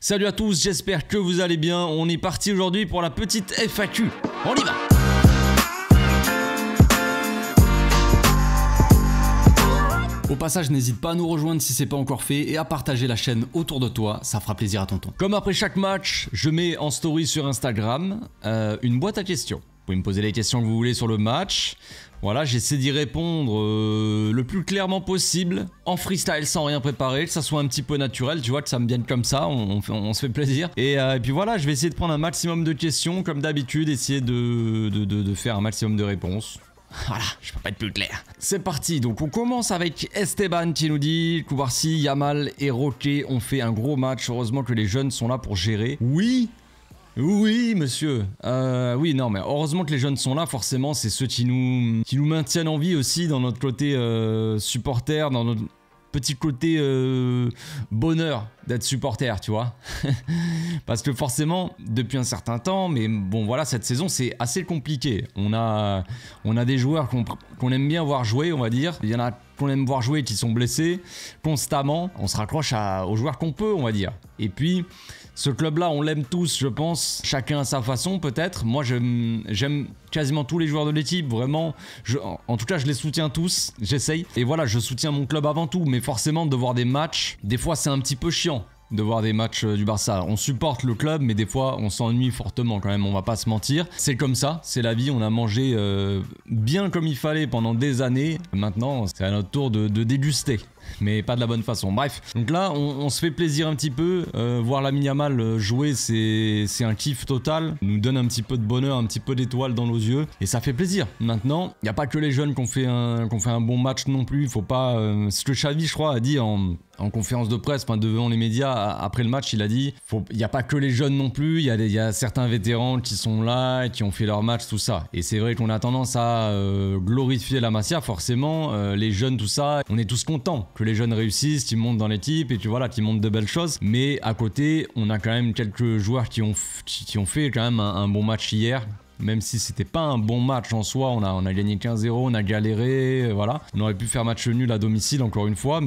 Salut à tous, j'espère que vous allez bien. On est parti aujourd'hui pour la petite FAQ. On y va Au passage, n'hésite pas à nous rejoindre si c'est pas encore fait et à partager la chaîne autour de toi, ça fera plaisir à tonton. Comme après chaque match, je mets en story sur Instagram euh, une boîte à questions. Vous pouvez me poser les questions que vous voulez sur le match. Voilà, j'essaie d'y répondre euh, le plus clairement possible, en freestyle, sans rien préparer, que ça soit un petit peu naturel, tu vois, que ça me vienne comme ça, on, se fait plaisir. Euh, et, puis voilà, je vais essayer de prendre un maximum de questions, comme d'habitude, essayer de, faire un maximum de réponses. Voilà, je peux pas être plus clair. C'est parti, donc on commence avec Esteban qui nous dit Kouvarsi, Yamal et Roquet ont fait un gros match. Heureusement que les jeunes sont là pour gérer. Oui, oui, monsieur. Euh, oui, non, mais heureusement que les jeunes sont là, forcément, c'est ceux qui nous, nous maintiennent en vie aussi dans notre côté euh, supporter, dans notre petit côté euh, bonheur d'être supporter, tu vois. Parce que forcément, depuis un certain temps, mais bon voilà, cette saison c'est assez compliqué. On a, on a des joueurs qu'on aime bien voir jouer, on va dire. Il y en a qu'on aime voir jouer qui sont blessés constamment. On se raccroche aux joueurs qu'on peut, on va dire. Et puis, ce club-là, on l'aime tous, je pense. Chacun à sa façon, peut-être. Moi, j'aime quasiment tous les joueurs de l'équipe, vraiment. en tout cas, je les soutiens tous, j'essaye. Et voilà, je soutiens mon club avant tout. Mais forcément, de voir des matchs, des fois, c'est un petit peu chiant de voir des matchs euh, du Barça. On supporte le club, mais des fois, on s'ennuie fortement quand même, on va pas se mentir. C'est comme ça, c'est la vie, on a mangé euh, bien comme il fallait pendant des années. Maintenant, c'est à notre tour de déguster mais pas de la bonne façon. Bref, donc là, on, se fait plaisir un petit peu. Euh, voir la mal euh, jouer, c'est un kiff total. Il nous donne un petit peu de bonheur, un petit peu d'étoiles dans nos yeux, et ça fait plaisir. Maintenant, il n'y a pas que les jeunes qui ont fait un, fait un bon match non plus. Il faut pas. Euh, ce que Chavi je crois, a dit en en conférence de presse, devant les médias, après le match, il a dit il n'y a pas que les jeunes non plus, il y, a certains vétérans qui sont là, qui ont fait leur match, tout ça. Et c'est vrai qu'on a tendance à euh, glorifier la Masia, forcément, euh, les jeunes, tout ça. On est tous contents que les jeunes réussissent, qu'ils montent dans l'équipe et tu vois là, qu'ils montent de belles choses. Mais à côté, on a quand même quelques joueurs qui ont, qui, ont fait quand même un bon match hier, même si c'était pas un bon match en soi. On a, on a gagné 15-0, on a galéré, euh, voilà. On aurait pu faire match nul à domicile encore une fois, mm,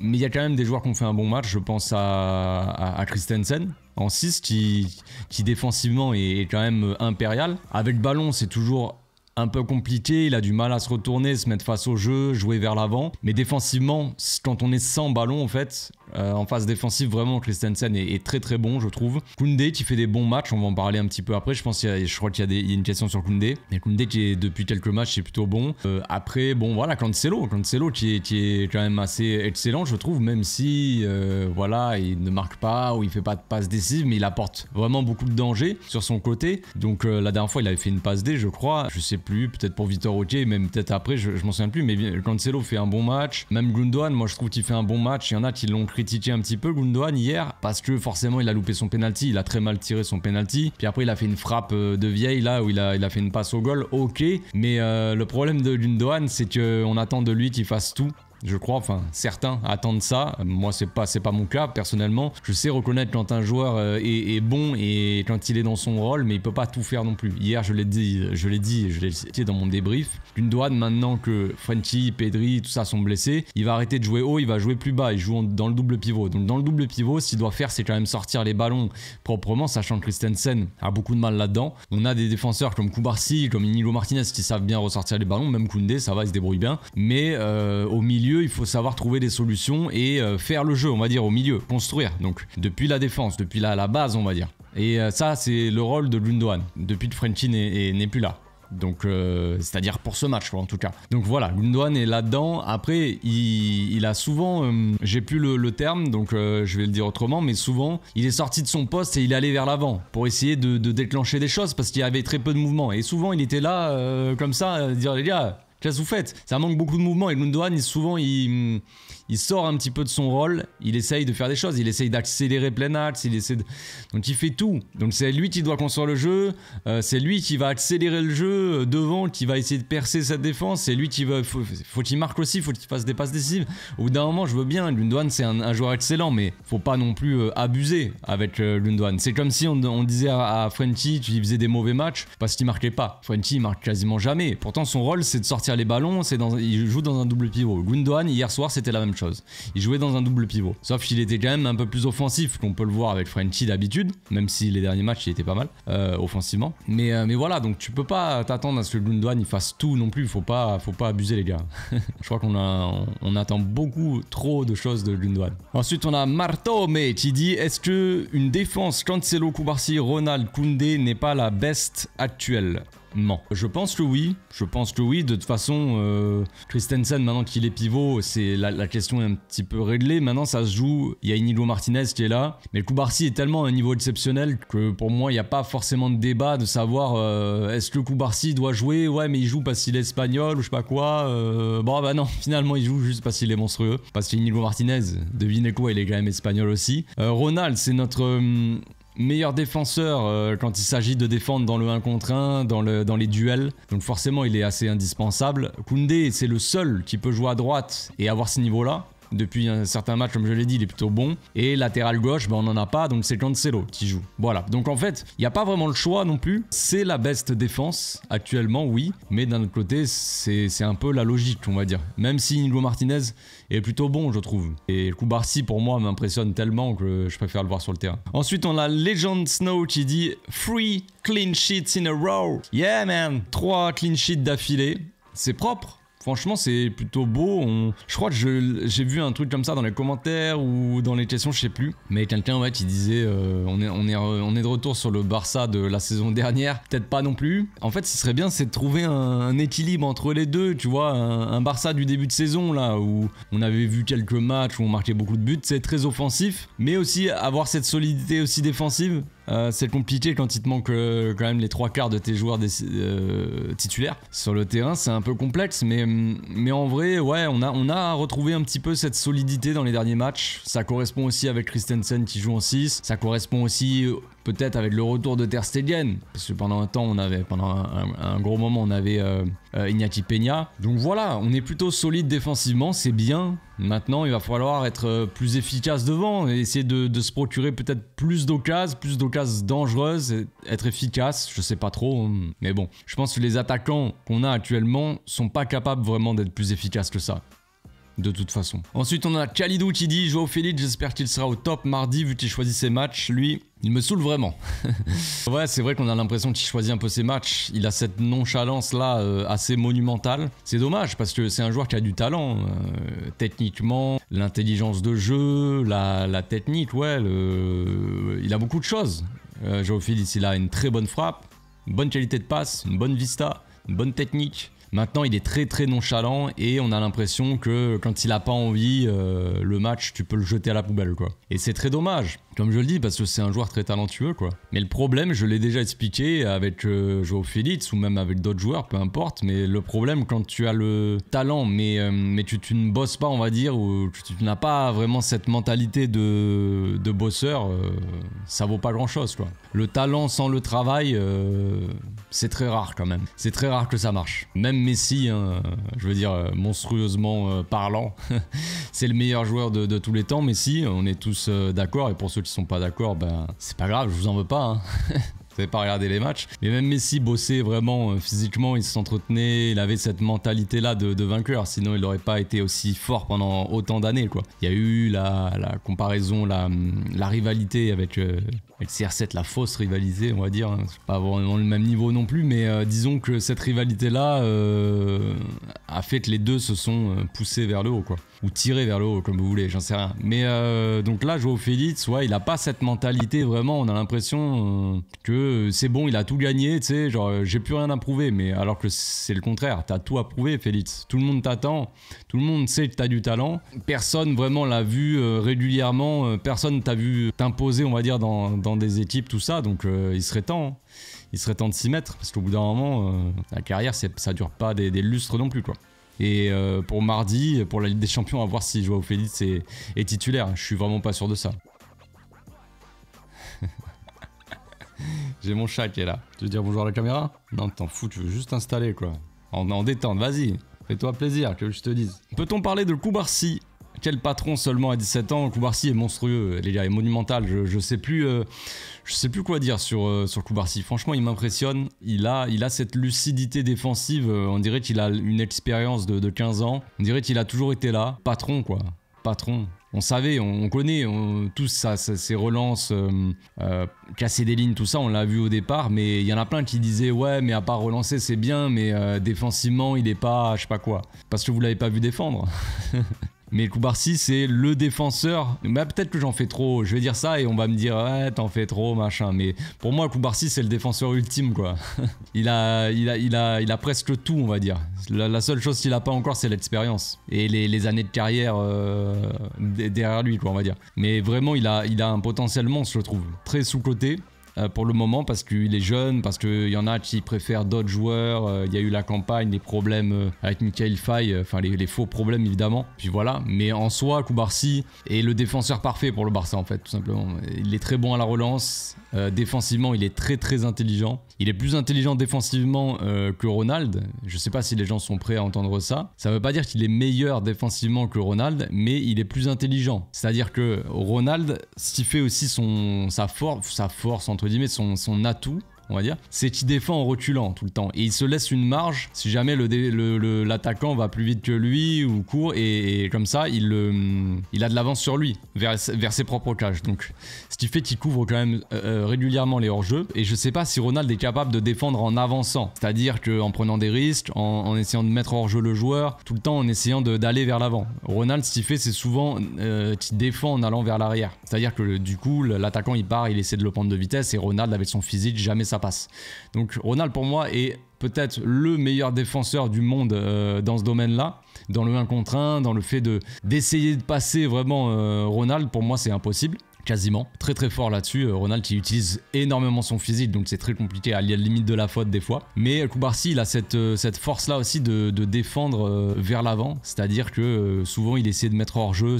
mais il y a quand même des joueurs qui ont fait un bon match. Je pense à, à, Christensen, en 6 qui, qui défensivement est, quand même euh, impérial. Avec le ballon, c'est toujours un peu compliqué, il a du mal à se retourner, se mettre face au jeu, jouer vers l'avant. Mais défensivement, quand on est sans ballon en fait, euh, en phase défensive, vraiment, Christensen est, est, très très bon, je trouve. Koundé qui fait des bons matchs, on va en parler un petit peu après. Je pense qu'il y a, je crois qu'il y, a il y a une question sur Koundé. mais Koundé qui est depuis quelques matchs, c'est plutôt bon. Euh, après, bon, voilà, Cancelo, Cancelo qui est, qui est quand même assez excellent, je trouve, même si, euh, voilà, il ne marque pas ou il fait pas de passe décisive, mais il apporte vraiment beaucoup de danger sur son côté. Donc la dernière fois, il avait fait une passe D, je crois. Je sais plus, peut-être pour Victor Roquet, même peut-être après, je, je m'en souviens plus. Mais Cancelo fait un bon match. Même Gundogan, moi je trouve qu'il fait un bon match. Il y en a qui l'ont critiquer un petit peu Gundogan hier parce que forcément il a loupé son penalty, il a très mal tiré son penalty. Puis après il a fait une frappe euh, de vieille là où il a, il a fait une passe au goal, ok. Mais euh, le problème de Gundogan c'est qu'on attend de lui qu'il fasse tout je crois. Enfin, certains attendent ça. Moi, c'est pas, c'est pas mon cas personnellement. Je sais reconnaître quand un joueur euh, est, bon et quand il est dans son rôle, mais il peut pas tout faire non plus. Hier, je l'ai dit, je l'ai dit, je l'ai cité dans mon débrief. D'une douane, maintenant que Frenchy, Pedri, tout ça sont blessés, il va arrêter de jouer haut, il va jouer plus bas. Il joue dans le double pivot. Donc, dans le double pivot, ce qu'il doit faire, c'est quand même sortir les ballons proprement, sachant que Christensen a beaucoup de mal là-dedans. On a des défenseurs comme Koubarsi, comme Inigo Martinez qui savent bien ressortir les ballons, même Koundé, ça va, il se débrouille bien. Mais euh, au milieu, il faut savoir trouver des solutions et euh, faire le jeu, on va dire, au milieu, construire. Donc, depuis la défense, depuis la, la base, on va dire. Et euh, ça, c'est le rôle de Gundogan, depuis que Frenchy n'est plus là. Donc, euh, c'est-à-dire pour ce match, en tout cas. Donc voilà, Gundogan est là-dedans. Après, il, a souvent, j'ai plus le, terme, donc je vais le dire autrement, mais souvent, il est sorti de son poste et il est allé vers l'avant pour essayer de, déclencher des choses parce qu'il y avait très peu de mouvement. Et souvent, il était là comme ça, dire les gars, Qu'est-ce que vous faites Ça manque beaucoup de mouvement. Et Lundohan, souvent, il, il sort un petit peu de son rôle, il essaye de faire des choses, il essaye d'accélérer plein axe, il essaie de... donc il fait tout. Donc c'est lui qui doit construire le jeu, euh, c'est lui qui va accélérer le jeu euh, devant, qui va essayer de percer sa défense, c'est lui qui va... Faut, qu'il marque aussi, faut qu'il fasse des passes décisives. Au bout d'un moment, je veux bien, Lundwan c'est un, joueur excellent, mais faut pas non plus euh, abuser avec euh, C'est comme si on, disait à, à tu faisais des mauvais matchs parce qu'il marquait pas. Frenchy marque quasiment jamais. Pourtant son rôle c'est de sortir les ballons, c'est dans, il joue dans un double pivot. Lundwan hier soir c'était la même il jouait dans un double pivot. Sauf qu'il était quand même un peu plus offensif qu'on peut le voir avec Frenchy d'habitude, même si les derniers matchs il était pas mal euh, offensivement. Mais, euh, mais voilà, donc tu peux pas t'attendre à ce que Gundogan il fasse tout non plus. Faut pas, faut pas abuser les gars. Je crois qu'on on, attend beaucoup trop de choses de Gundogan. Ensuite on a Martome qui dit est-ce que une défense Cancelo, Kubarsi, Ronald, Koundé n'est pas la best actuelle non. Je pense que oui. Je pense que oui. De toute façon, euh, Christensen, maintenant qu'il est pivot, c'est la, question est un petit peu réglée. Maintenant, ça se joue. Il y a Inigo Martinez qui est là. Mais Koubarsi est tellement à un niveau exceptionnel que pour moi, il n'y a pas forcément de débat de savoir euh, est-ce que Koubarsi doit jouer Ouais, mais il joue parce qu'il est espagnol ou je sais pas quoi. Euh, bon, bah non, finalement, il joue juste parce qu'il est monstrueux. Parce qu'Inigo Martinez, devinez quoi, il est quand même espagnol aussi. Ronald, c'est notre hum, meilleur défenseur euh, quand il s'agit de défendre dans le 1 contre 1, dans, dans les duels. Donc forcément, il est assez indispensable. Koundé, c'est le seul qui peut jouer à droite et avoir ce niveau-là depuis un certain match, comme je l'ai dit, il est plutôt bon. Et latéral gauche, ben, on n'en a pas, donc c'est Cancelo qui joue. Voilà, donc en fait, il n'y a pas vraiment le choix non plus. C'est la best défense actuellement, oui, mais d'un autre côté, c'est un peu la logique, on va dire. Même si Inigo Martinez est plutôt bon, je trouve. Et Koubarsi, pour moi, m'impressionne tellement que je préfère le voir sur le terrain. Ensuite, on a Legend Snow qui dit « Three clean sheets in a row ». Yeah, man Trois clean sheets d'affilée. C'est propre Franchement, c'est plutôt beau. Je crois que j'ai vu un truc comme ça dans les commentaires ou dans les questions, je sais plus. Mais quelqu'un, en fait, il disait euh, on, est, de retour sur le Barça de la saison dernière. Peut-être pas non plus. En fait, ce serait bien, c'est de trouver un, équilibre entre les deux. Tu vois, un, un, Barça du début de saison, là, où on avait vu quelques matchs où on marquait beaucoup de buts. C'est très offensif. Mais aussi avoir cette solidité aussi défensive euh, c'est compliqué quand il te manque euh, quand même les trois quarts de tes joueurs des, euh, titulaires sur le terrain. C'est un peu complexe, mais, mais en vrai, ouais, on a, on a retrouvé un petit peu cette solidité dans les derniers matchs. Ça correspond aussi avec Christensen qui joue en 6. Ça correspond aussi peut-être avec le retour de Ter parce que pendant un temps, on avait, pendant un, gros moment, on avait euh, euh Peña. Donc voilà, on est plutôt solide défensivement, c'est bien. Maintenant, il va falloir être euh, plus efficace devant, et essayer de, se procurer peut-être plus d'occases, plus d'occases dangereuses, être efficace, je sais pas trop, hein. mais bon. Je pense que les attaquants qu'on a actuellement sont pas capables vraiment d'être plus efficaces que ça de toute façon. Ensuite, on a Khalidou qui dit Joao Félix, j'espère qu'il sera au top mardi vu qu'il choisit ses matchs. Lui, il me saoule vraiment. ouais, c'est vrai qu'on a l'impression qu'il choisit un peu ses matchs. Il a cette nonchalance-là euh, assez monumentale. C'est dommage parce que c'est un joueur qui a du talent. Euh, techniquement, l'intelligence de jeu, la, technique, ouais, il a beaucoup de choses. Euh, Joao Félix, il a une très bonne frappe, bonne qualité de passe, une bonne vista, une bonne technique. Maintenant, il est très très nonchalant et on a l'impression que quand il a pas envie, euh, le match, tu peux le jeter à la poubelle. quoi. Et c'est très dommage comme je le dis, parce que c'est un joueur très talentueux, quoi. Mais le problème, je l'ai déjà expliqué avec Joe euh, Joao ou même avec d'autres joueurs, peu importe. Mais le problème, quand tu as le talent, mais, euh, mais tu, ne bosses pas, on va dire, ou tu, n'as pas vraiment cette mentalité de, bosseur, ça euh, ça vaut pas grand chose, quoi. Le talent sans le travail, c'est très rare quand même. C'est très rare que ça marche. Même Messi, hein, je veux dire, monstrueusement parlant, c'est le meilleur joueur de, de, tous les temps, Messi. On est tous d'accord. Et pour ceux sont pas d'accord, ben c'est pas grave, je vous en veux pas. Hein. C'est pas regarder les matchs. Mais même Messi bossait vraiment euh, physiquement, il s'entretenait, il avait cette mentalité-là de, vainqueur. Sinon, il n'aurait pas été aussi fort pendant autant d'années. Quoi. Il y a eu la, comparaison, la, la, rivalité avec, le euh, CR7, la fausse rivalité, on va dire. Hein. C'est pas vraiment le même niveau non plus, mais euh, disons que cette rivalité-là a fait que les deux se sont poussés vers le haut, quoi. Ou tirés vers le haut, comme vous voulez, j'en sais rien. Mais donc là, Joao Félix, ouais, il n'a pas cette mentalité vraiment. On a l'impression que euh, c'est bon, il a tout gagné, tu sais, genre euh, j'ai plus rien à prouver, mais alors que c'est le contraire, t'as tout à prouver, Félix. Tout le monde t'attend, tout le monde sait que t'as du talent. Personne vraiment l'a vu euh, régulièrement, personne t'a vu t'imposer, on va dire, dans, des équipes, tout ça, donc il serait temps. Hein. Il serait temps de s'y mettre, parce qu'au bout d'un moment, la carrière, ça dure pas des, lustres non plus, quoi. Et pour mardi, pour la Ligue des Champions, à voir si Joao Félix est, est titulaire. Je suis vraiment pas sûr de ça. J'ai mon chat qui est là. Tu veux dire bonjour à la caméra Non, t'en fous, tu veux juste installer quoi. En, détente, vas-y. Fais-toi plaisir, que je te dise. Peut-on parler de Koubarsi quel patron seulement à 17 ans Koubarsi est monstrueux, euh, les gars, est monumental. Je, sais plus, euh, je sais plus quoi dire sur euh, sur Koubarsi. Franchement, il m'impressionne. Il a, il a cette lucidité défensive. On dirait qu'il a une expérience de, de 15 ans. On dirait qu'il a toujours été là, patron quoi, patron on savait, on, connaît tous ça, ces relances, euh, euh, casser des lignes, tout ça, on l'a vu au départ, mais il y en a plein qui disaient ouais, mais à part relancer, c'est bien, mais euh, défensivement, il est pas, je sais pas quoi, parce que vous l'avez pas vu défendre. Mais Koubarsi, c'est le défenseur. Mais bah, peut-être que j'en fais trop. Je vais dire ça et on va me dire, ouais, t'en fais trop, machin. Mais pour moi, Koubarsi, c'est le défenseur ultime, quoi. il, a, il, a, il, a, il a presque tout, on va dire. La, seule chose qu'il a pas encore, c'est l'expérience. Et les, années de carrière euh, derrière lui, quoi, on va dire. Mais vraiment, il a, il a un potentiel monstre, je trouve. Très sous-côté. Euh, pour le moment parce qu'il est jeune, parce qu'il y en a qui préfèrent d'autres joueurs. Euh, il y a eu la campagne, des problèmes euh, avec Michael Fay, enfin les, faux problèmes évidemment. Puis voilà, mais en soi, Koubarsi est le défenseur parfait pour le Barça en fait, tout simplement. Il est très bon à la relance. défensivement, il est très très intelligent. Il est plus intelligent défensivement que Ronald. Je sais pas si les gens sont prêts à entendre ça. Ça veut pas dire qu'il est meilleur défensivement que Ronald, mais il est plus intelligent. C'est-à-dire que Ronald, ce fait aussi son, sa, force sa force entre entre guillemets, son, son atout on va dire, c'est qu'il défend en reculant tout le temps. Et il se laisse une marge si jamais l'attaquant le, l'attaquant va plus vite que lui ou court. Et, comme ça, il, euh, il a de l'avance sur lui, vers, vers, ses propres cages. Donc, ce qui fait qu'il couvre quand même euh, euh, régulièrement les hors-jeux. Et je sais pas si Ronald est capable de défendre en avançant. C'est-à-dire qu'en prenant des risques, en, essayant de mettre hors-jeu le joueur, tout le temps en essayant d'aller vers l'avant. Ronald, ce qu'il fait, c'est souvent qu'il défend en allant vers l'arrière. C'est-à-dire que du coup, l'attaquant, il part, il essaie de le prendre de vitesse. Et Ronald, avec son physique, jamais ça passe. Donc Ronald pour moi est peut-être le meilleur défenseur du monde euh, dans ce domaine-là, dans le 1 contre 1, dans le fait de d'essayer de passer vraiment euh, Ronald, pour moi c'est impossible quasiment. Très très fort là-dessus. Euh, Ronald qui utilise énormément son physique, donc c'est très compliqué à la limite de la faute des fois. Mais euh, Koubarsi, il a cette, euh, cette force-là aussi de, défendre vers l'avant, c'est-à-dire que souvent il essaie de mettre hors jeu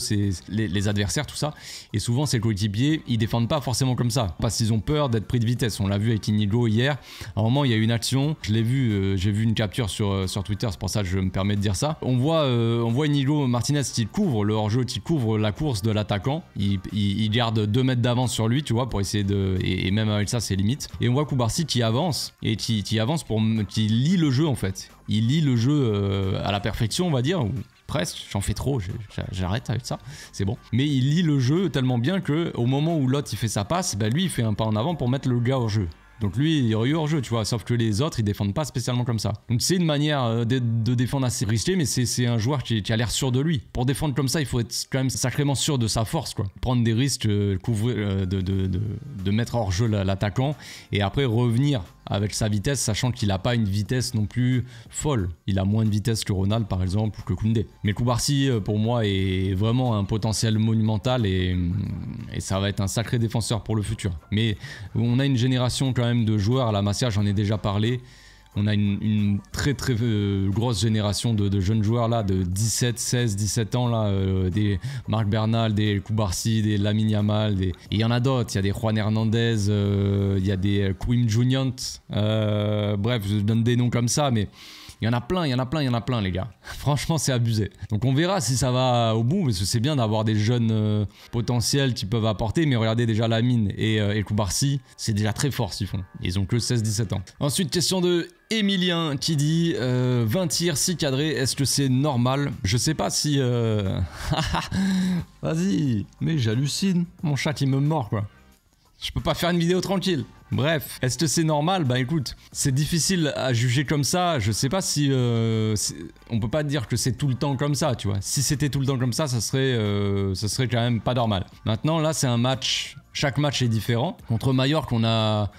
les, adversaires, tout ça. Et souvent ses coéquipiers, ils défendent pas forcément comme ça, parce qu'ils ont peur d'être pris de vitesse. On l'a vu avec Inigo hier. À un moment, il y a eu une action, je l'ai vu, j'ai vu une capture sur, sur Twitter, c'est pour ça que je me permets de dire ça. On voit, on voit Inigo Martinez qui couvre le hors-jeu, qui couvre la course de l'attaquant. il garde de 2 mètres d'avance sur lui, tu vois, pour essayer de. Et, même avec ça, c'est limite. Et on voit Koubarsi qui avance, et qui, avance pour. qui lit le jeu en fait. Il lit le jeu euh, à la perfection, on va dire, ou presque, j'en fais trop, j'arrête avec ça, c'est bon. Mais il lit le jeu tellement bien que au moment où l'autre il fait sa passe, bah lui il fait un pas en avant pour mettre le gars au jeu. Donc lui, il aurait eu hors-jeu, tu vois. Sauf que les autres, ils défendent pas spécialement comme ça. Donc c'est une manière euh, de, défendre assez risquée, mais c'est un joueur qui, qui a l'air sûr de lui. Pour défendre comme ça, il faut être quand même sacrément sûr de sa force, quoi. Prendre des risques, euh, couvrir, euh, de, de, de mettre hors-jeu l'attaquant, et après revenir avec sa vitesse, sachant qu'il n'a pas une vitesse non plus folle. Il a moins de vitesse que Ronald, par exemple, ou que Koundé. Mais Koubarsi, pour moi, est vraiment un potentiel monumental et, et ça va être un sacré défenseur pour le futur. Mais on a une génération quand même de joueurs. À la Masia, j'en ai déjà parlé. On a une, très très euh, grosse génération de, jeunes joueurs là, de 17, 16, 17 ans là, euh, des Marc Bernal, des Koubarsi, des Lamine Yamal, des... il y en a d'autres. Il y a des Juan Hernandez, euh, il y a des Quim Juniant. bref, je donne des noms comme ça, mais il y en a plein, il y en a plein, il y en a plein, les gars. Franchement, c'est abusé. Donc on verra si ça va au bout, parce que c'est bien d'avoir des jeunes euh, potentiels qui peuvent apporter, mais regardez déjà la mine et, euh, et Koubarsi, c'est déjà très fort s'ils font. Ils ont que 16-17 ans. Ensuite, question de Emilien qui dit 20 euh, tirs 6 cadrés, est-ce que c'est normal Je sais pas si... Euh, Vas-y, mais j'hallucine. Mon chat il me mord quoi. Je peux pas faire une vidéo tranquille. Bref, est-ce que c'est normal Bah écoute, c'est difficile à juger comme ça. Je sais pas euh, si on peut pas dire que c'est tout le temps comme ça, tu vois. Si c'était tout le temps comme ça, ça serait, euh, ça serait quand même pas normal. Maintenant, là, c'est un match. Chaque match est différent. Contre Mallorca, on a,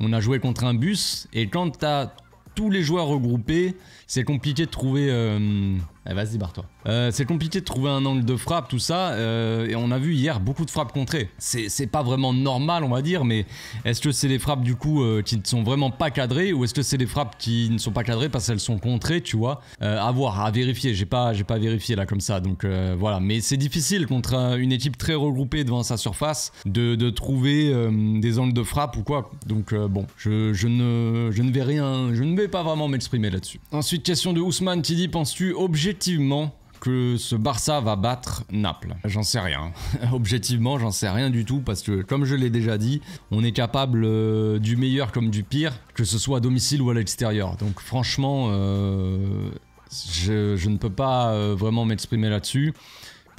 on a joué contre un bus et quand t'as tous les joueurs regroupés, c'est compliqué de trouver... Euh, eh, vas-y, barre-toi. Euh, c'est compliqué de trouver un angle de frappe, tout ça, euh, et on a vu hier beaucoup de frappes contrées. C'est pas vraiment normal, on va dire, mais est-ce que c'est les frappes, du coup, qui ne sont vraiment pas cadrées, ou est-ce que c'est les frappes qui ne sont pas cadrées parce qu'elles sont contrées, tu vois À voir, à vérifier, j'ai pas, pas vérifié là, comme ça, donc voilà. Mais c'est difficile contre une équipe très regroupée devant sa surface de, trouver des angles de frappe ou quoi. Donc bon, je, je, ne, je ne vais rien, je ne vais pas vraiment m'exprimer là-dessus. Ensuite, question de Ousmane Tidi, penses-tu objectivement que ce Barça va battre Naples. J'en sais rien. Objectivement, j'en sais rien du tout parce que, comme je l'ai déjà dit, on est capable euh, du meilleur comme du pire, que ce soit à domicile ou à l'extérieur. Donc, franchement, euh, je, ne peux pas euh, vraiment m'exprimer là-dessus.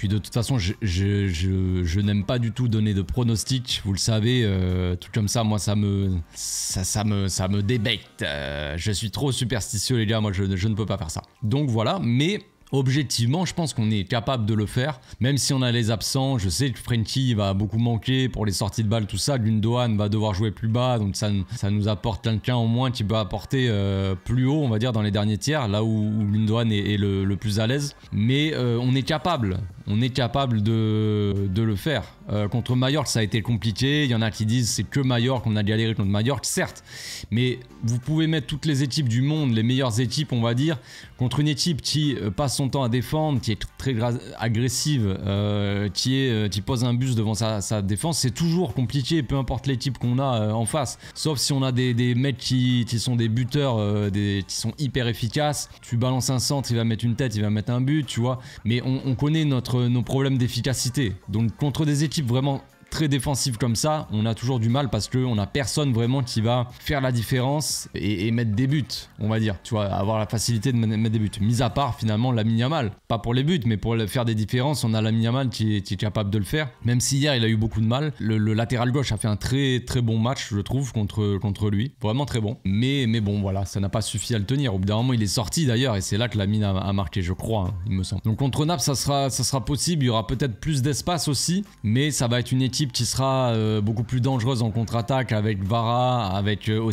Puis de toute façon, je, n'aime pas du tout donner de pronostics, vous le savez, euh, tout comme ça, moi ça me ça, me ça me débecte. Euh, je suis trop superstitieux les gars, moi je, ne peux pas faire ça. Donc voilà, mais Objectivement, je pense qu'on est capable de le faire, même si on a les absents. Je sais que Frenkie va beaucoup manquer pour les sorties de balles, tout ça. Gundogan va devoir jouer plus bas, donc ça, ça nous apporte quelqu'un au moins qui peut apporter euh, plus haut, on va dire, dans les derniers tiers, là où, où Gundogan est, est le, plus à l'aise. Mais on est capable on est capable de, le faire. Euh, contre Mallorca, ça a été compliqué. Il y en a qui disent c'est que Mallorca, on a galéré contre Mallorca, certes. Mais vous pouvez mettre toutes les équipes du monde, les meilleures équipes, on va dire, contre une équipe qui euh, passe son temps à défendre, qui est très agressive, euh, qui, est, qui pose un bus devant sa, défense. C'est toujours compliqué, peu importe l'équipe qu'on a en face. Sauf si on a des, des mecs qui, sont des buteurs, qui sont hyper efficaces. Tu balances un centre, il va mettre une tête, il va mettre un but, tu vois. Mais on connaît notre euh, nos problèmes d'efficacité. Donc contre des équipes vraiment très défensif comme ça, on a toujours du mal parce qu'on n'a personne vraiment qui va faire la différence et, mettre des buts, on va dire. Tu vois, avoir la facilité de mettre des buts. Mis à part finalement la Yamal. Pas pour les buts, mais pour faire des différences, on a la Yamal qui qui est, capable de le faire. Même si hier il a eu beaucoup de mal, le, latéral gauche a fait un très très bon match, je trouve, contre, contre lui. Vraiment très bon. Mais, mais bon, voilà, ça n'a pas suffi à le tenir. Au bout d'un moment, il est sorti d'ailleurs et c'est là que la mine a, marqué, je crois, hein, il me semble. Donc contre Naples, ça sera, ça sera possible. Il y aura peut-être plus d'espace aussi, mais ça va être une équipe qui sera euh, beaucoup plus dangereuse en contre-attaque avec Vara, avec euh,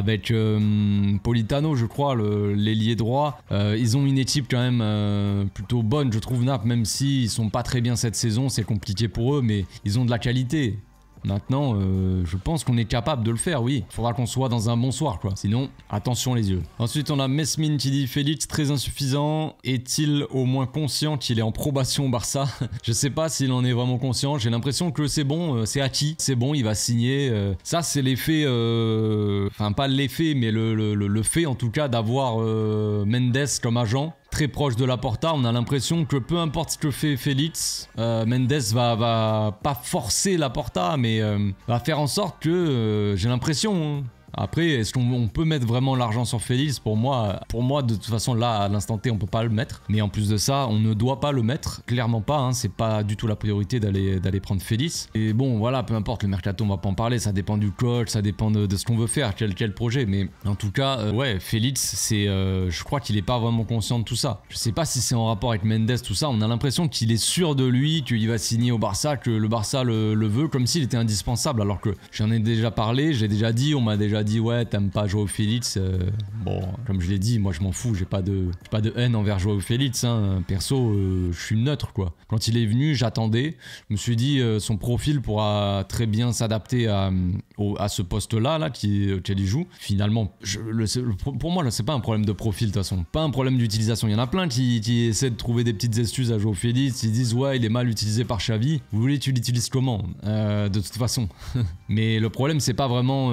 avec euh, Politano, je crois, l'ailier droit. Euh, ils ont une équipe quand même plutôt bonne, je trouve, NAP, même s'ils si sont pas très bien cette saison, c'est compliqué pour eux, mais ils ont de la qualité. Maintenant, euh, je pense qu'on est capable de le faire, oui. Faudra qu'on soit dans un bon soir, quoi. Sinon, attention les yeux. Ensuite, on a Mesmin qui dit Félix très insuffisant. Est-il au moins conscient qu'il est en probation au Barça Je sais pas s'il en est vraiment conscient. J'ai l'impression que c'est bon, euh, c'est acquis. C'est bon, il va signer. Euh. Ça, c'est l'effet. Enfin, pas l'effet, mais le, fait en tout cas d'avoir Mendes comme agent très proche de la porta. On a l'impression que peu importe ce que fait Félix, euh, Mendes va, pas forcer la porta, mais euh, va faire en sorte que, euh, j'ai l'impression, hein. Après, est-ce qu'on peut mettre vraiment l'argent sur Félix Pour moi, pour moi, de toute façon, là, à l'instant T, on peut pas le mettre. Mais en plus de ça, on ne doit pas le mettre. Clairement pas. Hein, c'est pas du tout la priorité d'aller prendre Félix. Et bon, voilà, peu importe le mercato, on va pas en parler. Ça dépend du coach, ça dépend de, ce qu'on veut faire, quel projet. Mais en tout cas, euh, ouais, Félix, c'est, euh, je crois qu'il est pas vraiment conscient de tout ça. Je sais pas si c'est en rapport avec Mendes, tout ça. On a l'impression qu'il est sûr de lui, qu'il va signer au Barça, que le Barça le veut, comme s'il était indispensable. Alors que j'en ai déjà parlé, j'ai déjà dit, on m'a déjà dit ouais t'aimes pas Joao Félix, euh, bon comme je l'ai dit moi je m'en fous, j'ai pas de pas de haine envers Joao Félix, hein. perso euh, je suis neutre quoi. Quand il est venu j'attendais, je me suis dit euh, son profil pourra très bien s'adapter à, à, ce poste là là qui il joue. Finalement je, le, pour moi c'est pas un problème de profil de toute façon, pas un problème d'utilisation. Il y en a plein qui, qui, essaient de trouver des petites astuces à Joao Félix, ils disent ouais il est mal utilisé par Xavi, vous voulez tu l'utilises comment de toute façon. Mais le problème c'est pas vraiment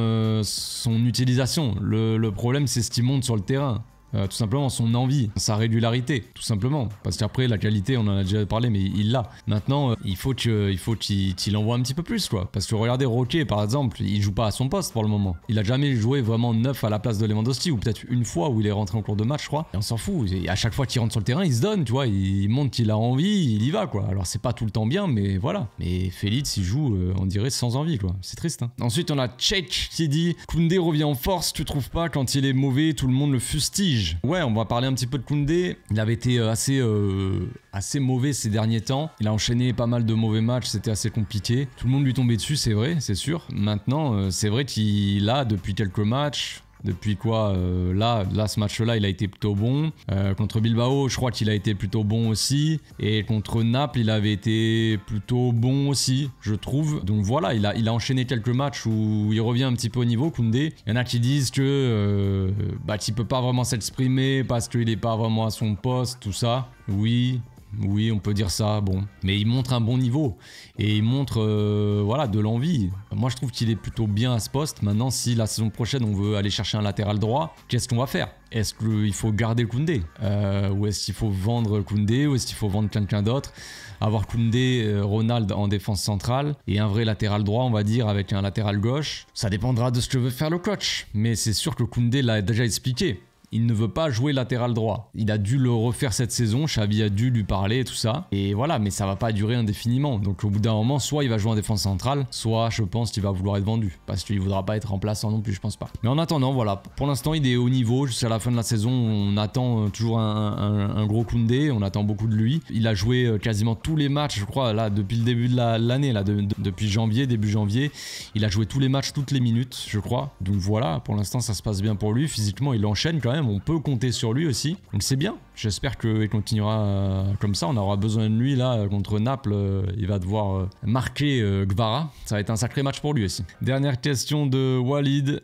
son utilisation. Le, problème, c'est ce qu'il monte sur le terrain. Euh, tout simplement son envie, sa régularité, tout simplement. Parce qu'après, la qualité, on en a déjà parlé, mais il l'a. Maintenant, euh, il faut euh, qu'il envoie un petit peu plus, quoi. Parce que regardez Roquet, par exemple, il joue pas à son poste pour le moment. Il a jamais joué vraiment neuf à la place de Lewandowski, ou peut-être une fois où il est rentré en cours de match, je crois. Et on s'en fout. Et à chaque fois qu'il rentre sur le terrain, il se donne, tu vois. Il montre qu'il a envie, il y va, quoi. Alors c'est pas tout le temps bien, mais voilà. Mais Félix, il joue, on dirait, sans envie, quoi. C'est triste. Hein. Ensuite, on a tchek, qui dit Koundé revient en force, tu trouves pas, quand il est mauvais, tout le monde le fustige. Ouais, on va parler un petit peu de Koundé. Il avait été euh, assez, euh, assez mauvais ces derniers temps. Il a enchaîné pas mal de mauvais matchs, c'était assez compliqué. Tout le monde lui tombait dessus, c'est vrai, c'est sûr. Maintenant, euh, c'est vrai qu'il a, depuis quelques matchs, depuis quoi, euh, là, là, ce match-là, il a été plutôt bon. Euh, contre Bilbao, je crois qu'il a été plutôt bon aussi. Et contre Naples, il avait été plutôt bon aussi, je trouve. Donc voilà, il a, il a enchaîné quelques matchs où il revient un petit peu au niveau, Koundé. Il y en a qui disent que euh, bah, qu'il peut pas vraiment s'exprimer parce qu'il n'est pas vraiment à son poste, tout ça. Oui, oui, on peut dire ça, bon. Mais il montre un bon niveau et il montre euh, voilà, de l'envie. Moi, je trouve qu'il est plutôt bien à ce poste. Maintenant, si la saison prochaine, on veut aller chercher un latéral droit, qu'est-ce qu'on va faire Est-ce qu'il faut garder Koundé euh, Ou est-ce qu'il faut vendre Koundé Ou est-ce qu'il faut vendre quelqu'un d'autre Avoir Koundé, euh, Ronald en défense centrale et un vrai latéral droit, on va dire, avec un latéral gauche, ça dépendra de ce que veut faire le coach. Mais c'est sûr que Koundé l'a déjà expliqué il ne veut pas jouer latéral droit. Il a dû le refaire cette saison, Xavi a dû lui parler et tout ça. Et voilà, mais ça va pas durer indéfiniment. Donc au bout d'un moment, soit il va jouer en défense centrale, soit je pense qu'il va vouloir être vendu. Parce qu'il voudra pas être remplaçant non plus, je pense pas. Mais en attendant, voilà, pour l'instant il est au niveau, jusqu'à la fin de la saison, on attend euh, toujours un, gros Koundé, on attend beaucoup de lui. Il a joué euh, quasiment tous les matchs, je crois, là, depuis le début de l'année, là, depuis janvier, début janvier. Il a joué tous les matchs, toutes les minutes, je crois. Donc voilà, pour l'instant ça se passe bien pour lui. Physiquement, il enchaîne quand même on peut compter sur lui aussi. Donc c'est bien. J'espère qu'il continuera euh, comme ça. On aura besoin de lui là contre Naples. Euh, il va devoir euh, marquer Gvara. Ça va être un sacré match pour lui aussi. Dernière question de Walid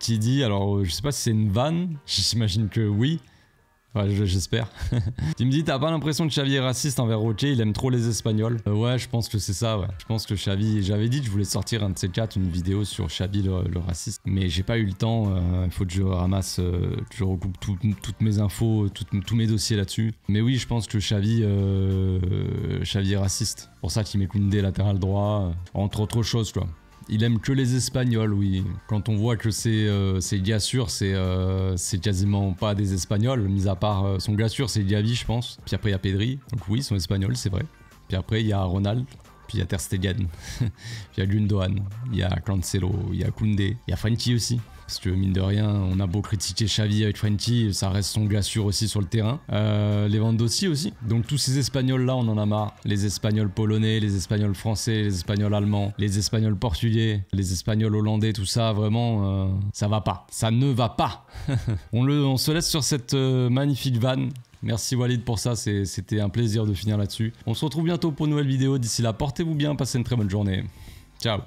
qui dit, alors je sais pas si c'est une vanne, j'imagine que oui, Ouais, j'espère. tu me dis, t'as pas l'impression que Xavi est raciste envers Roger, il aime trop les Espagnols. Euh, ouais, je pense que c'est ça, Je pense que Xavi, j'avais dit que je voulais sortir un de ces quatre, une vidéo sur Xavi le, raciste, mais j'ai pas eu le temps. Euh, il faut que je ramasse, euh, que je recoupe toutes mes infos, tous mes dossiers là-dessus. Mais oui, je pense que Xavi, Xavi est raciste. Pour ça qu'il met Koundé latéral droit, entre autres choses, quoi. Il aime que les Espagnols, oui. Quand on voit que c'est euh, c'est euh, quasiment pas des Espagnols, mis à part euh, son Gassure, c'est Gavi, je pense. Puis après, il y a Pedri. Donc oui, son espagnol c'est vrai. Puis après, il y a Ronald. Puis il y a Ter Stegen. puis il y a Gundogan. Il y a Cancelo. Il y a Koundé. Il y a Frenkie aussi. Parce que mine de rien, on a beau critiquer Xavi avec Frenkie, ça reste son gars sûr aussi sur le terrain. Euh, les ventes aussi. Donc tous ces Espagnols-là, on en a marre. Les Espagnols polonais, les Espagnols français, les Espagnols allemands, les Espagnols portugais, les Espagnols hollandais, tout ça, vraiment, euh, ça va pas. Ça ne va pas. on, le, on se laisse sur cette euh, magnifique vanne. Merci Walid pour ça, c'était un plaisir de finir là-dessus. On se retrouve bientôt pour une nouvelle vidéo. D'ici là, portez-vous bien, passez une très bonne journée. Ciao